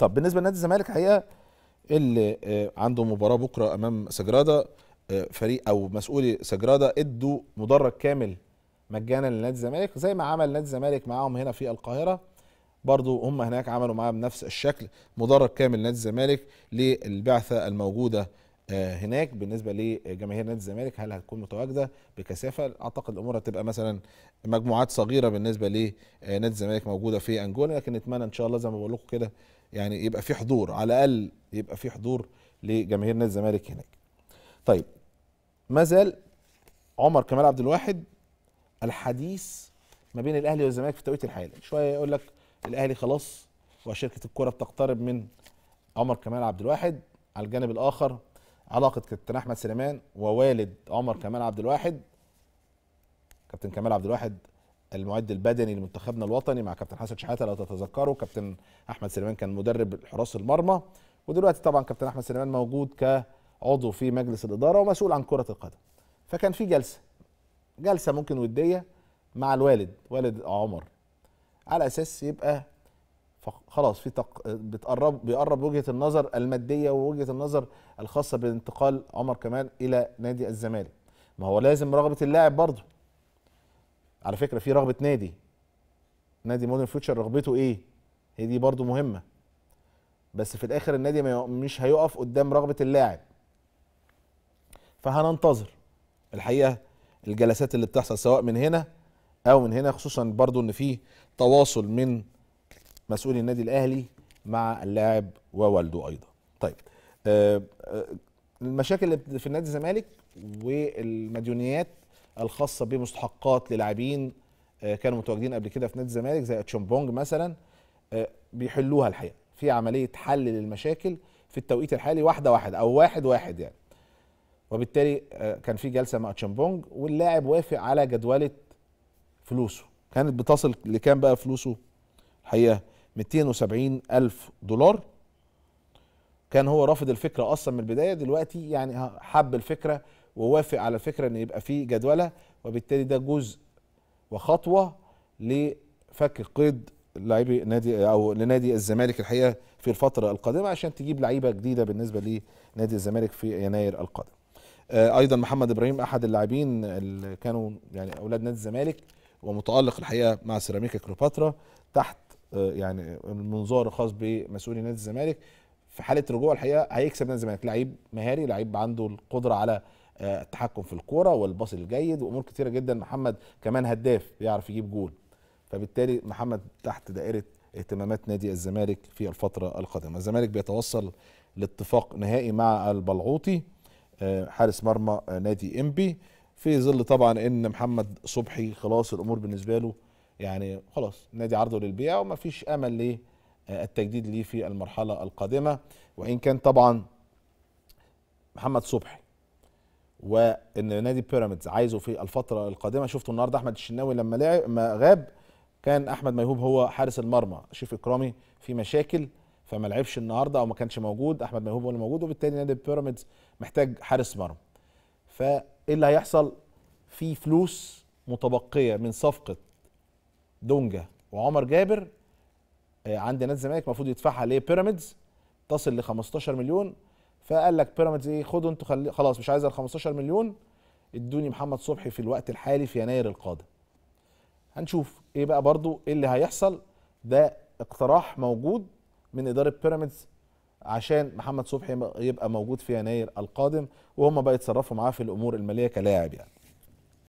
طب بالنسبه لنادي الزمالك الحقيقه اللي آه، عنده مباراه بكره امام سجرادا آه، فريق او مسؤولي سجرادا ادوا مدرج كامل مجانا لنادي الزمالك زي ما عمل نادي الزمالك معاهم هنا في القاهره برضو هم هناك عملوا معاه بنفس الشكل مدرج كامل نادي الزمالك للبعثه الموجوده آه، هناك بالنسبه لجماهير نادي الزمالك هل هتكون متواجده بكثافه اعتقد الامور هتبقى مثلا مجموعات صغيره بالنسبه لنادي الزمالك موجوده في انجولا لكن نتمنى ان شاء الله زي ما بقول لكم كده يعني يبقى في حضور على الاقل يبقى في حضور لجماهير نادي الزمالك هناك طيب ما زال عمر كمال عبد الواحد الحديث ما بين الاهلي والزمالك في التوقيت الحالي شويه يقول لك الاهلي خلاص وشركه الكره بتقترب من عمر كمال عبد الواحد على الجانب الاخر علاقه كابتن احمد سليمان ووالد عمر كمال عبد الواحد كابتن كمال عبد الواحد المعد البدني لمنتخبنا الوطني مع كابتن حسن شحاته لو تتذكروا كابتن احمد سليمان كان مدرب حراس المرمى ودلوقتي طبعا كابتن احمد سليمان موجود كعضو في مجلس الاداره ومسؤول عن كره القدم فكان في جلسه جلسه ممكن وديه مع الوالد والد عمر على اساس يبقى خلاص في تق... بتقرب بيقرب وجهه النظر الماديه ووجهه النظر الخاصه بانتقال عمر كمال الى نادي الزمالك ما هو لازم رغبه اللاعب برضه على فكره في رغبه نادي نادي مودرن فيوتشر رغبته ايه هي دي برضو مهمه بس في الاخر النادي مش هيقف قدام رغبه اللاعب فهننتظر الحقيقه الجلسات اللي بتحصل سواء من هنا او من هنا خصوصا برضو ان في تواصل من مسؤول النادي الاهلي مع اللاعب ووالده ايضا طيب آه، آه، المشاكل اللي في النادي الزمالك والمديونيات الخاصه بمستحقات للاعبين آه، كانوا متواجدين قبل كده في نادي الزمالك زي تشومبونج مثلا آه، بيحلوها الحقيقه في عمليه حل للمشاكل في التوقيت الحالي واحده واحد او واحد واحد يعني وبالتالي آه، كان في جلسه مع تشامبونج واللاعب وافق على جدوله فلوسه كانت بتصل لكام بقى فلوسه الحقيقه 270 الف دولار كان هو رافض الفكره اصلا من البدايه دلوقتي يعني حب الفكره ووافق على الفكره ان يبقى في جدوله وبالتالي ده جزء وخطوه لفك قيد لاعبي نادي او لنادي الزمالك الحقيقه في الفتره القادمه عشان تجيب لعيبه جديده بالنسبه لنادي الزمالك في يناير القادم. آه، ايضا محمد ابراهيم احد اللاعبين اللي كانوا يعني اولاد نادي الزمالك ومتالق الحقيقه مع سيراميكا كليوباترا تحت آه، يعني المنظار الخاص بمسؤولي نادي الزمالك في حاله رجوع الحقيقه هيكسب نادي الزمالك لعيب مهاري لعيب عنده القدره على آه، التحكم في الكوره والباص الجيد وامور كتيره جدا محمد كمان هداف بيعرف يجيب جول فبالتالي محمد تحت دائره اهتمامات نادي الزمالك في الفتره القادمه الزمالك بيتوصل لاتفاق نهائي مع البلعوطي آه، حارس مرمى آه، نادي امبي في ظل طبعا ان محمد صبحي خلاص الامور بالنسبه له يعني خلاص نادي عرضه للبيع ومفيش امل ليه التجديد ليه في المرحله القادمه وان كان طبعا محمد صبحي وان نادي بيراميدز عايزه في الفتره القادمه شفتوا النهارده احمد الشناوي لما لعب ما غاب كان احمد ميهوب هو حارس المرمى شريف اكرامي في مشاكل فما لعبش النهارده او ما كانش موجود احمد ميهوب هو اللي موجود وبالتالي نادي بيراميدز محتاج حارس مرمى فايه اللي هيحصل في فلوس متبقيه من صفقه دونجا وعمر جابر آه، عند نادي الزمالك المفروض يدفعها لبيراميدز تصل ل 15 مليون فقال لك بيراميدز ايه خدوا انتوا خلاص مش عايز ال 15 مليون ادوني محمد صبحي في الوقت الحالي في يناير القادم هنشوف ايه بقى برضو ايه اللي هيحصل ده اقتراح موجود من اداره بيراميدز عشان محمد صبحي يبقى موجود في يناير القادم وهم بقى يتصرفوا معاه في الامور الماليه كلاعب يعني